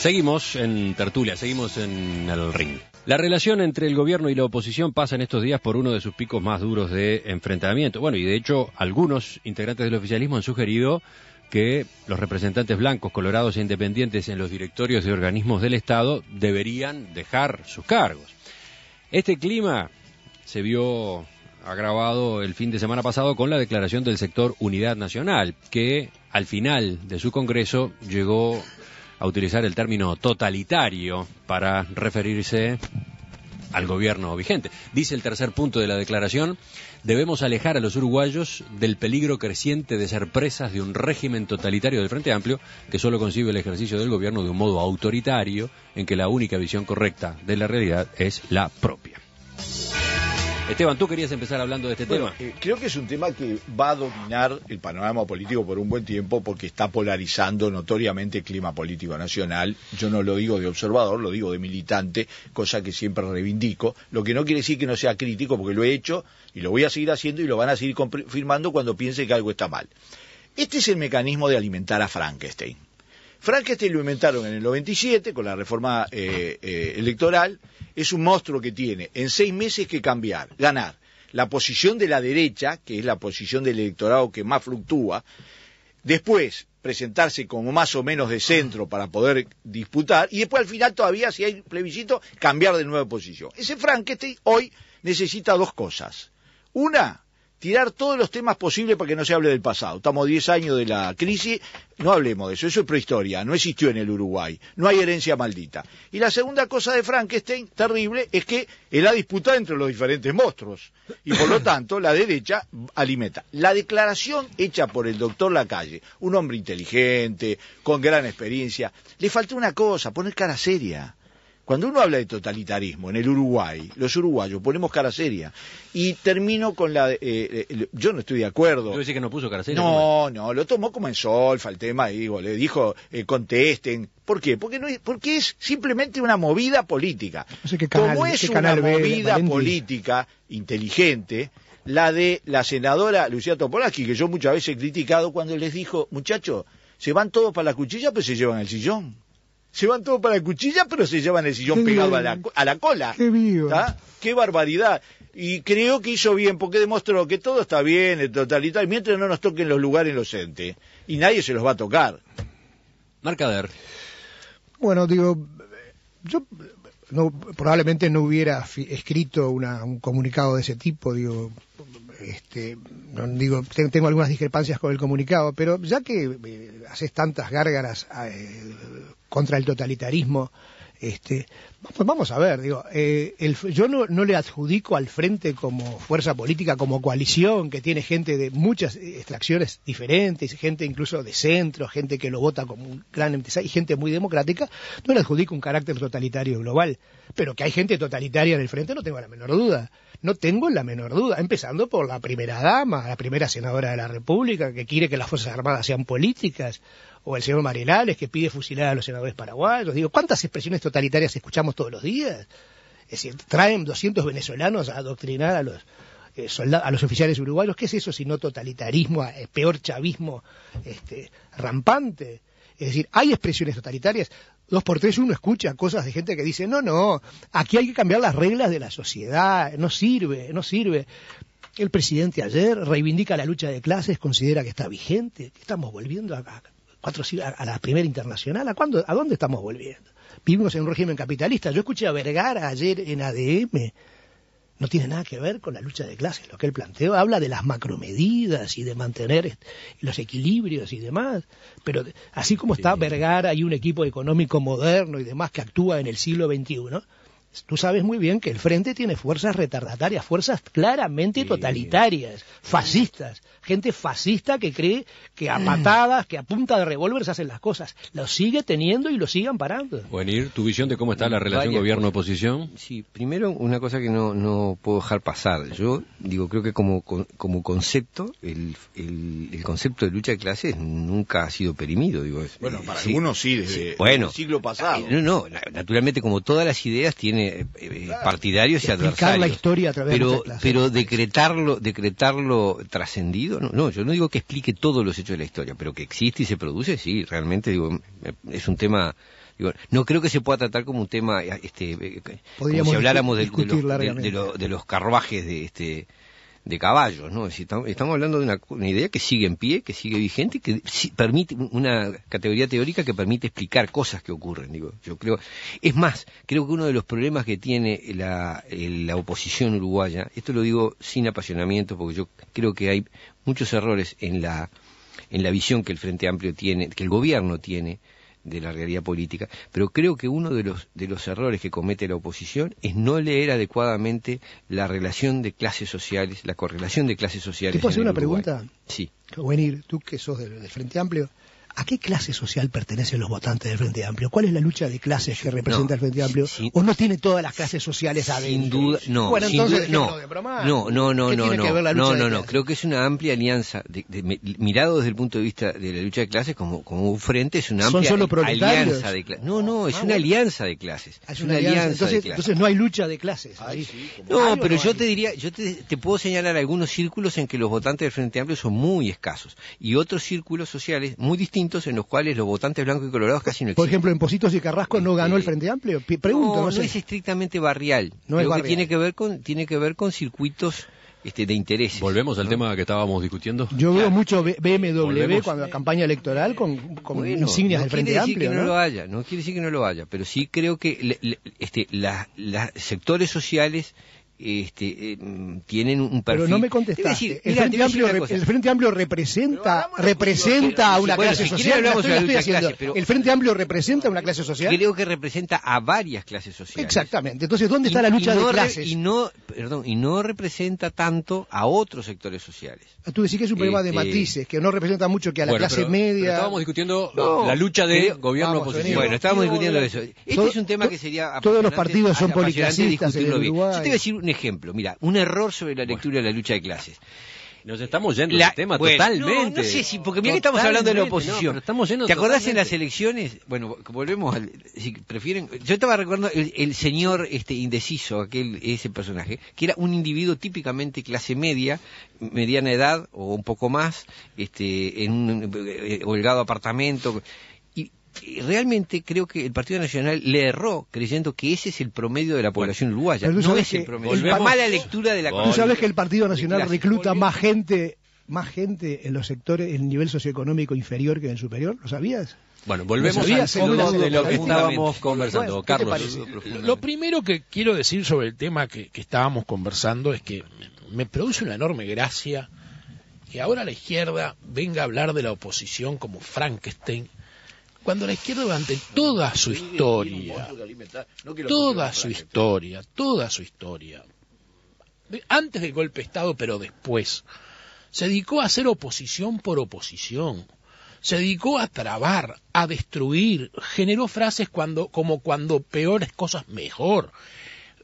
Seguimos en tertulia, seguimos en el ring. La relación entre el gobierno y la oposición pasa en estos días por uno de sus picos más duros de enfrentamiento. Bueno, y de hecho algunos integrantes del oficialismo han sugerido que los representantes blancos, colorados e independientes en los directorios de organismos del Estado deberían dejar sus cargos. Este clima se vio agravado el fin de semana pasado con la declaración del sector Unidad Nacional, que al final de su Congreso llegó a utilizar el término totalitario para referirse al gobierno vigente. Dice el tercer punto de la declaración, debemos alejar a los uruguayos del peligro creciente de ser presas de un régimen totalitario del Frente Amplio que solo concibe el ejercicio del gobierno de un modo autoritario en que la única visión correcta de la realidad es la propia. Esteban, tú querías empezar hablando de este tema. Eh, creo que es un tema que va a dominar el panorama político por un buen tiempo porque está polarizando notoriamente el clima político nacional. Yo no lo digo de observador, lo digo de militante, cosa que siempre reivindico. Lo que no quiere decir que no sea crítico porque lo he hecho y lo voy a seguir haciendo y lo van a seguir confirmando cuando piense que algo está mal. Este es el mecanismo de alimentar a Frankenstein. Frankenstein lo inventaron en el 97 con la reforma eh, eh, electoral. Es un monstruo que tiene en seis meses que cambiar, ganar. La posición de la derecha, que es la posición del electorado que más fluctúa, después presentarse como más o menos de centro para poder disputar, y después al final todavía, si hay plebiscito, cambiar de nueva posición. Ese Frankenstein hoy necesita dos cosas. Una, tirar todos los temas posibles para que no se hable del pasado. Estamos 10 años de la crisis, no hablemos de eso, eso es prehistoria, no existió en el Uruguay, no hay herencia maldita. Y la segunda cosa de Frankenstein, terrible, es que él ha disputado entre los diferentes monstruos y por lo tanto la derecha alimenta. La declaración hecha por el doctor Lacalle, un hombre inteligente, con gran experiencia, le faltó una cosa, poner cara seria cuando uno habla de totalitarismo en el Uruguay, los uruguayos ponemos cara seria. Y termino con la. Eh, eh, yo no estoy de acuerdo. Yo que no puso cara seria. No, no, lo tomó como en solfa el tema le dijo, eh, contesten. ¿Por qué? Porque, no es, porque es simplemente una movida política. No sé canal, como es una movida política inteligente, la de la senadora Lucía Topolaski, que yo muchas veces he criticado cuando les dijo, muchachos, se van todos para la cuchilla, pero se llevan el sillón. Se van todo para la cuchilla, pero se llevan el sillón pegado a la, cola. Qué Qué barbaridad. Y creo que hizo bien, porque demostró que todo está bien, en totalitario, mientras no nos toquen los lugares inocentes. Y nadie se los va a tocar. Marcader. Bueno, digo, yo no, probablemente no hubiera escrito un comunicado de ese tipo, digo, este, digo, tengo algunas discrepancias con el comunicado, pero ya que eh, haces tantas gárgaras ah, eh, contra el totalitarismo, este, pues vamos a ver, digo, eh, yo no, le adjudico al frente como fuerza política, como coalición, que tiene gente de muchas eh, extracciones diferentes, gente incluso de centro, gente que lo vota como un gran empresario y gente muy democrática, no le adjudico un carácter totalitario global. Pero que hay gente totalitaria en el frente no tengo la menor duda. No tengo la menor duda, empezando por la primera dama, la primera senadora de la República, que quiere que las Fuerzas Armadas sean políticas, o el señor Marelales que pide fusilar a los senadores paraguayos. Digo, ¿cuántas expresiones totalitarias escuchamos? todos los días. Es decir, traen 200 venezolanos a adoctrinar a los, eh, a los oficiales uruguayos. ¿Qué es eso si no totalitarismo, eh, peor chavismo este, rampante? Es decir, hay expresiones totalitarias. Dos por tres uno escucha cosas de gente que dice, no, no, aquí hay que cambiar las reglas de la sociedad, no sirve, no sirve. El presidente ayer reivindica la lucha de clases, considera que está vigente, estamos volviendo a, a la primera internacional, ¿a, cuándo, a dónde estamos volviendo? Vivimos en un régimen capitalista. Yo escuché a Vergara ayer en ADM. No tiene nada que ver con la lucha de clases, lo que él planteó. Habla de las macromedidas y de mantener los equilibrios y demás. Pero así como está Vergara hay un equipo económico moderno y demás que actúa en el siglo XXI, Tú sabes muy bien que el Frente tiene fuerzas retardatarias, fuerzas claramente totalitarias, fascistas, gente fascista que cree que a patadas, que a punta de revólver se hacen las cosas. Lo sigue teniendo y lo sigan parando. Buenir, tu visión de cómo está la relación gobierno-oposición. Sí, primero una cosa que no, puedo dejar pasar. Yo digo, creo que como, como concepto, el, concepto de lucha de clases nunca ha sido perimido. bueno, eh, para algunos sí, desde el siglo pasado. Eh, no, no, naturalmente como todas las ideas tienen eh, eh, partidarios y adversarios. la historia a través pero, Pero decretarlo, decretarlo trascendido, no, yo no digo que explique todos los hechos de la historia, pero que existe y se produce, sí, realmente digo, eh, es un tema no creo que se pueda tratar como un tema, este, como si habláramos de, de, los, de, de, los, carruajes de este de caballos, ¿no? Estamos hablando de una, idea que sigue en pie, que sigue vigente, que permite una categoría teórica que permite explicar cosas que ocurren. Digo, yo creo, es más, creo que uno de los problemas que tiene la, la oposición uruguaya, esto lo digo sin apasionamiento, porque yo creo que hay muchos errores en la en la visión que el Frente Amplio tiene, que el gobierno tiene de la realidad política, pero creo que uno de los, de los errores que comete la oposición es no leer adecuadamente la relación de clases sociales, la correlación de clases sociales. ¿Te puedo hacer una pregunta? Sí. tú que sos del Frente Amplio, ¿A qué clase social pertenecen los votantes del Frente Amplio? ¿Cuál es la lucha de clases que representa el Frente Amplio? ¿O no tiene todas las clases sociales adentro? Sin duda, no. entonces, no, no, no, no, no, no, no, no, no, Creo que es una amplia alianza, mirado desde el punto de vista de la lucha de clases como, un frente, es una amplia alianza de clases. No, ah, no, es una alianza de clases. Es una, alianza, entonces, entonces no hay lucha de clases. no, pero yo te diría, yo te, te puedo señalar algunos círculos en que los votantes del Frente Amplio son muy escasos y otros círculos sociales muy distintos en los cuales los votantes blancos y colorados casi no existen. Por ejemplo, en Positos y Carrasco no ganó el Frente Amplio. Pregunto, no, es estrictamente barrial. No es barrial. tiene que ver con tiene que ver con circuitos este, de intereses. Volvemos al tema que estábamos discutiendo. Yo veo mucho BMW cuando la campaña electoral con, con insignias del Frente Amplio. Que ¿no? lo haya, no quiere decir que no lo haya, pero sí creo que los este, sectores sociales este, eh, tienen un perfil. Pero no me contestaste. el, Frente Amplio, representa, representa a una clase social. el Frente Amplio representa a una clase social. Creo que representa a varias clases sociales. Exactamente. Entonces, ¿dónde está la lucha de clases? Y no, perdón, y no representa tanto a otros sectores sociales. Ah, tú decís que es un problema de este, matices, que no representa mucho que a la clase media. estábamos discutiendo la lucha de gobierno oposición. Bueno, estábamos discutiendo eso. Este es un tema que sería. Todos los partidos son policlasistas. En Uruguay. Yo te voy a decir ejemplo, mira, un error sobre la lectura de la lucha de clases. Nos estamos yendo del tema totalmente. No, sé si, porque mira que estamos hablando de la oposición. ¿Te acordás en las elecciones? Bueno, volvemos al. Si prefieren. Yo estaba recordando el, señor este indeciso, aquel ese personaje, que era un individuo típicamente clase media, mediana edad o un poco más, este en un eh, eh, holgado apartamento realmente creo que el Partido Nacional le erró creyendo que ese es el promedio de la población uruguaya. No es el promedio. Es mala lectura de la Tú sabes que el Partido Nacional recluta más gente más gente en los sectores en el nivel socioeconómico inferior que en el superior, ¿lo sabías? Bueno, volvemos a lo que estábamos conversando. Carlos, lo primero que quiero decir sobre el tema que, que estábamos conversando es que me produce una enorme gracia que ahora la izquierda venga a hablar de la oposición como Frankenstein cuando la izquierda durante toda su historia, toda su historia, toda su historia, antes del golpe de Estado, pero después, se dedicó a hacer oposición por oposición, se dedicó a trabar, a destruir, generó frases cuando, como cuando peores cosas mejor.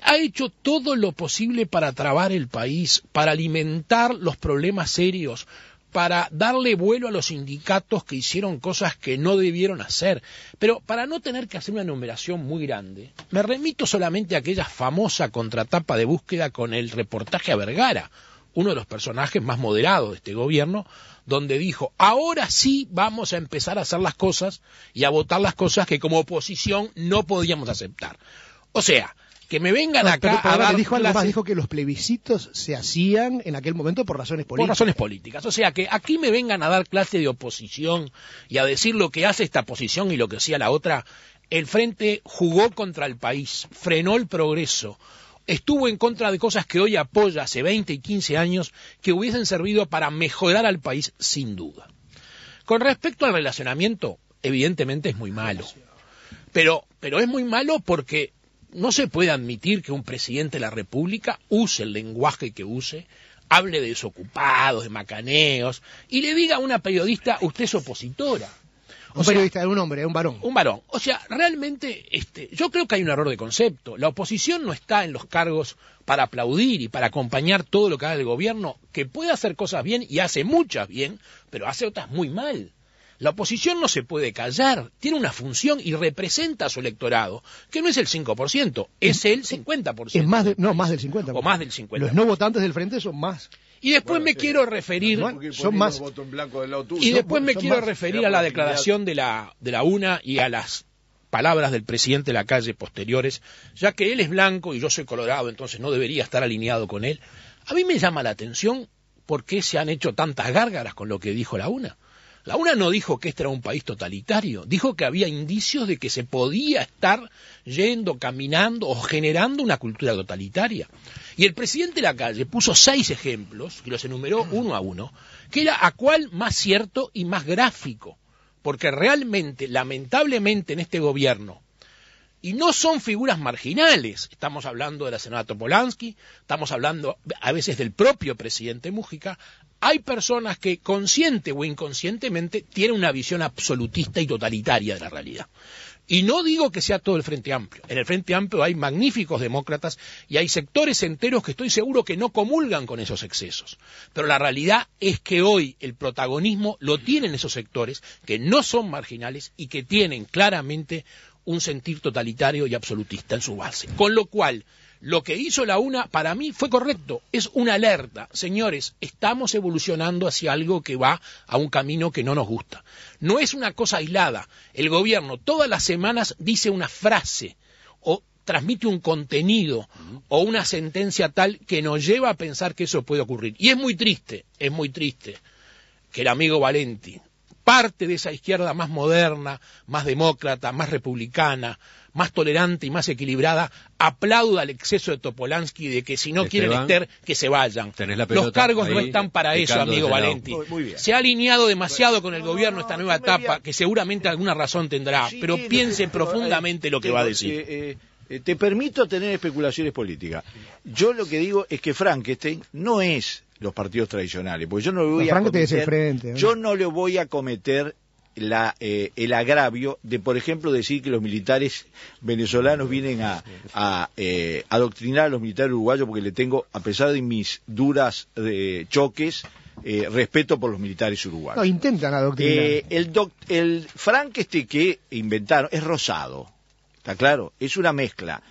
Ha hecho todo lo posible para trabar el país, para alimentar los problemas serios, para darle vuelo a los sindicatos que hicieron cosas que no debieron hacer. Pero para no tener que hacer una enumeración muy grande, me remito solamente a aquella famosa contratapa de búsqueda con el reportaje a Vergara, uno de los personajes más moderados de este gobierno, donde dijo, ahora sí vamos a empezar a hacer las cosas y a votar las cosas que como oposición no podíamos aceptar. O sea, que me vengan acá a dar dijo, que los plebiscitos se hacían en aquel momento por razones políticas. razones políticas. O sea, que aquí me vengan a dar clase de oposición y a decir lo que hace esta oposición y lo que hacía la otra. El frente jugó contra el país, frenó el progreso, estuvo en contra de cosas que hoy apoya hace 20 y 15 años que hubiesen servido para mejorar al país, sin duda. Con respecto al relacionamiento, evidentemente es muy malo. Pero, pero es muy malo porque no se puede admitir que un presidente de la República use el lenguaje que use, hable de desocupados, de macaneos, y le diga a una periodista, usted es opositora. un periodista de un hombre, un varón. Un varón. O sea, realmente este, yo creo que hay un error de concepto. La oposición no está en los cargos para aplaudir y para acompañar todo lo que haga el gobierno, que puede hacer cosas bien y hace muchas bien, pero hace otras muy mal. La oposición no se puede callar, tiene una función y representa a su electorado, que no es el 5%, es el 50%. Es más no, más del 50%. O más del 50%. Los no votantes del frente son más. Y después me quiero referir. son más. y después me quiero referir a la declaración de la, de la UNA y a las palabras del presidente de la calle posteriores, ya que él es blanco y yo soy colorado, entonces no debería estar alineado con él. A mí me llama la atención por qué se han hecho tantas gárgaras con lo que dijo la UNA. La UNA no dijo que este era un país totalitario, dijo que había indicios de que se podía estar yendo, caminando o generando una cultura totalitaria. Y el presidente de la calle puso seis ejemplos, y los enumeró mm. uno a uno, que era a cuál más cierto y más gráfico. Porque realmente, lamentablemente, en este gobierno, y no son figuras marginales. Estamos hablando de la senadora Topolansky, estamos hablando a veces del propio presidente Mújica. Hay personas que consciente o inconscientemente tienen una visión absolutista y totalitaria de la realidad. Y no digo que sea todo el Frente Amplio. En el Frente Amplio hay magníficos demócratas y hay sectores enteros que estoy seguro que no comulgan con esos excesos. Pero la realidad es que hoy el protagonismo lo tienen esos sectores que no son marginales y que tienen claramente un sentir totalitario y absolutista en su base. Con lo cual, lo que hizo la UNA para mí fue correcto, es una alerta. Señores, estamos evolucionando hacia algo que va a un camino que no nos gusta. No es una cosa aislada. El gobierno todas las semanas dice una frase o transmite un contenido o una sentencia tal que nos lleva a pensar que eso puede ocurrir. Y es muy triste, es muy triste que el amigo Valenti, parte de esa izquierda más moderna, más demócrata, más republicana, más tolerante y más equilibrada, aplauda el exceso de Topolansky de que si no quieren estar, que se vayan. Los cargos no están para eso, amigo Valenti. Se ha alineado demasiado con el gobierno esta nueva etapa, que seguramente alguna razón tendrá, pero piense profundamente lo que va a eh, decir. Eh, eh, te permito tener especulaciones políticas. Yo lo que digo es que Frankenstein no es los partidos tradicionales. Porque yo no le voy a cometer, yo no le voy a cometer la, eh, el agravio de, por ejemplo, decir que los militares venezolanos vienen a, eh, adoctrinar a los militares uruguayos porque le tengo, a pesar de mis duras eh, choques, respeto por los militares uruguayos. No, intentan adoctrinar. el, el Frank este que inventaron es rosado, ¿está claro? Es una mezcla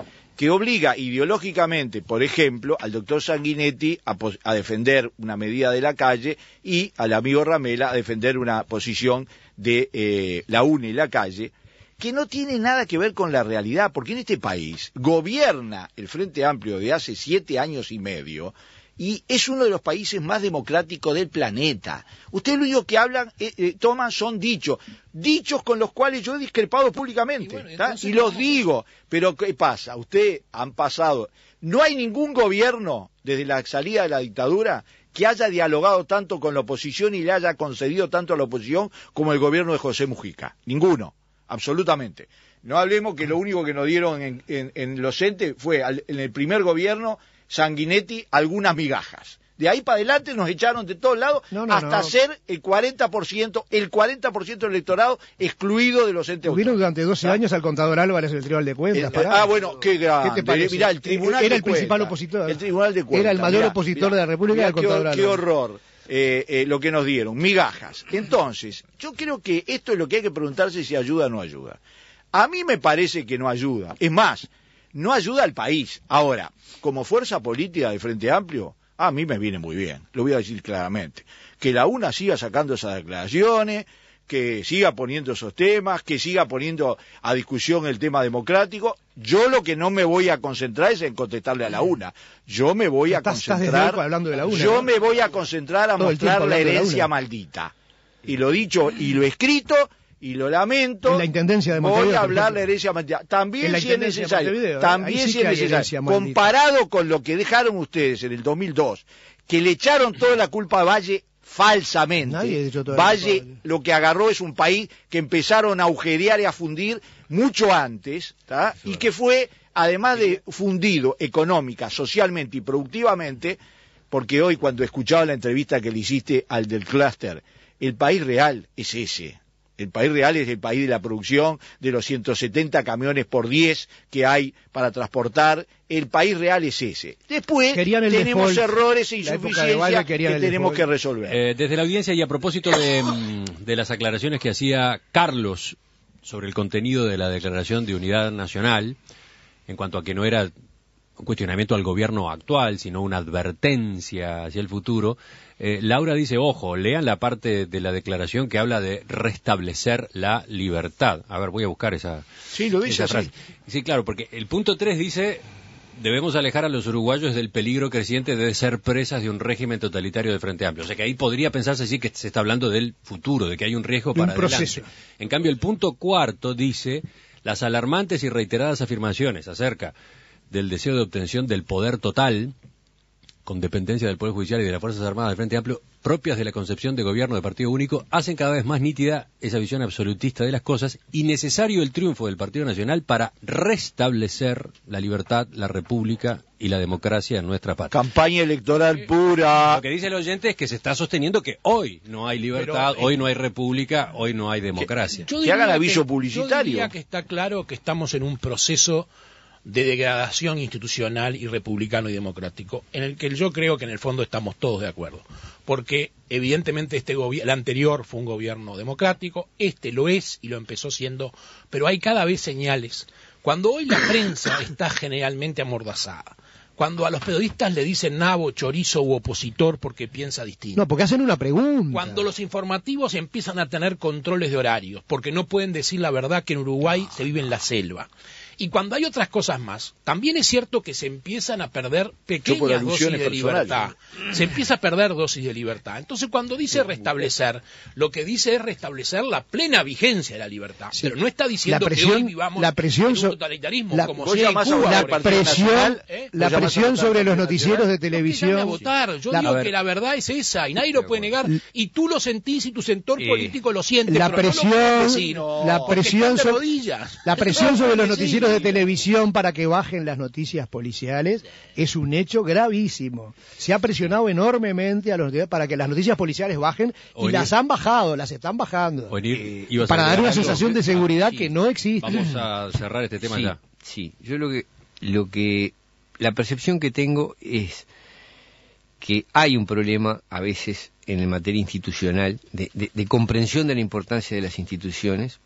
que obliga ideológicamente, por ejemplo, al doctor Sanguinetti a, defender una medida de la calle y al amigo Ramela a defender una posición de eh, la UNE y la calle, que no tiene nada que ver con la realidad, porque en este país gobierna el Frente Amplio de hace siete años y medio, y es uno de los países más democráticos del planeta. Usted lo único que hablan, eh, eh, toman son dichos, dichos con los cuales yo he discrepado públicamente, y, los digo, pero ¿qué pasa? Usted han pasado, no hay ningún gobierno desde la salida de la dictadura que haya dialogado tanto con la oposición y le haya concedido tanto a la oposición como el gobierno de José Mujica. Ninguno, absolutamente. No hablemos que lo único que nos dieron en, los entes fue en el primer gobierno Sanguinetti algunas migajas. De ahí para adelante nos echaron de todos lados hasta ser el 40%, el 40% del electorado excluido de los entes. Tuvieron durante 12 ah. años al contador Álvarez el Tribunal de Cuentas. ah, bueno, qué grande. Eh, eh, el Tribunal Era el principal opositor. Era el mayor opositor de la República contador Qué horror. Eh, lo que nos dieron, migajas. Entonces, yo creo que esto es lo que hay que preguntarse si ayuda o no ayuda. A mí me parece que no ayuda. Es más, no ayuda al país. Ahora, como fuerza política de Frente Amplio, a mí me viene muy bien, lo voy a decir claramente. Que la UNA siga sacando esas declaraciones, que siga poniendo esos temas, que siga poniendo a discusión el tema democrático. Yo lo que no me voy a concentrar es en contestarle a la UNA. Yo me voy a concentrar. hablando yo me voy a concentrar a mostrar la herencia maldita. Y lo dicho y lo escrito y lo lamento. la intendencia Voy a hablar de herencia Montevideo. También si es necesario. ¿eh? También Comparado con lo que dejaron ustedes en el 2002, que le echaron toda la culpa a Valle falsamente. Nadie ha dicho Valle lo que agarró es un país que empezaron a agujerear y a fundir mucho antes, y que fue, además de fundido económica, socialmente y productivamente, porque hoy cuando escuchaba la entrevista que le hiciste al del clúster, el país real es ese. El país real es el país de la producción, de los 170 camiones por 10 que hay para transportar. El país real es ese. Después tenemos errores e insuficiencias que tenemos que resolver. Eh, desde la audiencia y a propósito mm, de las aclaraciones que hacía Carlos sobre el contenido de la Declaración de Unidad Nacional, en cuanto a que no era cuestionamiento al gobierno actual, sino una advertencia hacia el futuro. Eh, Laura dice, ojo, lean la parte de la declaración que habla de restablecer la libertad. A ver, voy a buscar esa. Sí, lo dice así. Sí, claro, porque el punto 3 dice, debemos alejar a los uruguayos del peligro creciente de ser presas de un régimen totalitario de Frente Amplio. O sea que ahí podría pensarse sí que se está hablando del futuro, de que hay un riesgo para un proceso. En cambio, el punto cuarto dice las alarmantes y reiteradas afirmaciones acerca del deseo de obtención del poder total, con dependencia del Poder Judicial y de las Fuerzas Armadas del Frente Amplio, propias de la concepción de gobierno de partido único, hacen cada vez más nítida esa visión absolutista de las cosas y necesario el triunfo del Partido Nacional para restablecer la libertad, la república y la democracia en nuestra patria. Campaña electoral pura. Lo que dice el oyente es que se está sosteniendo que hoy no hay libertad, hoy no hay república, hoy no hay democracia. Que, haga diría aviso publicitario. Yo diría que está claro que estamos en un proceso de degradación institucional y republicano y democrático, en el que yo creo que en el fondo estamos todos de acuerdo, porque evidentemente este el anterior fue un gobierno democrático, este lo es y lo empezó siendo, pero hay cada vez señales. Cuando hoy la prensa está generalmente amordazada, cuando a los periodistas le dicen nabo, chorizo u opositor porque piensa distinto. No, porque hacen una pregunta. Cuando los informativos empiezan a tener controles de horarios, porque no pueden decir la verdad que en Uruguay se vive en la selva y cuando hay otras cosas más, también es cierto que se empiezan a perder pequeñas dosis de libertad. Se empieza a perder dosis de libertad. Entonces, cuando dice restablecer, lo que dice es restablecer la plena vigencia de la libertad. Pero no está diciendo que hoy vivamos la presión, en un totalitarismo como sea en Cuba, ¿eh? la, presión, la presión, sobre los noticieros de televisión. votar. Yo digo que la verdad es esa y nadie lo puede negar. Y tú lo sentís y tu sector político lo siente. La presión, la presión sobre los noticieros de televisión para que bajen las noticias policiales es un hecho gravísimo. Se ha presionado enormemente a los para que las noticias policiales bajen y las han bajado, las están bajando. Eh, para dar una sensación de seguridad que no existe. Vamos a cerrar este tema ya. Sí, yo lo que lo que la percepción que tengo es que hay un problema a veces en el materia institucional de, de comprensión de la importancia de las instituciones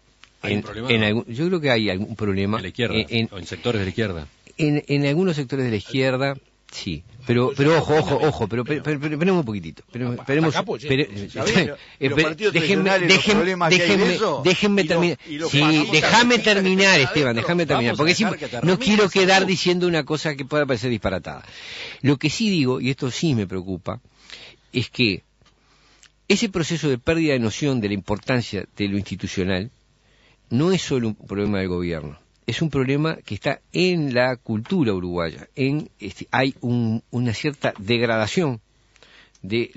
yo creo que hay algún problema. En la sectores de la izquierda. En, algunos sectores de la izquierda, sí. Pero, pero ojo, ojo, ojo, pero, esperemos un poquitito. Esperemos, eh, eh, déjenme terminar. Sí, déjame terminar, Esteban, déjame terminar. Porque no quiero quedar diciendo una cosa que pueda parecer disparatada. Lo que sí digo, y esto sí me preocupa, es que ese proceso de pérdida de noción de la importancia de lo institucional no es solo un problema del gobierno, es un problema que está en la cultura uruguaya. En, este, hay una cierta degradación de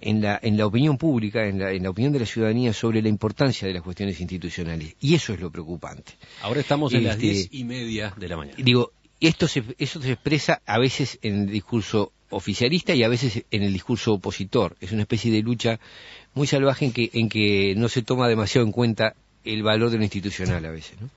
en, la, en, la, opinión pública, en la, opinión de la ciudadanía sobre la importancia de las cuestiones institucionales. Y eso es lo preocupante. Ahora estamos en las este, diez y media de la mañana. Digo, esto se, eso se expresa a veces en el discurso oficialista y a veces en el discurso opositor. Es una especie de lucha muy salvaje que, en que no se toma demasiado en cuenta el valor de lo institucional a veces. ¿no?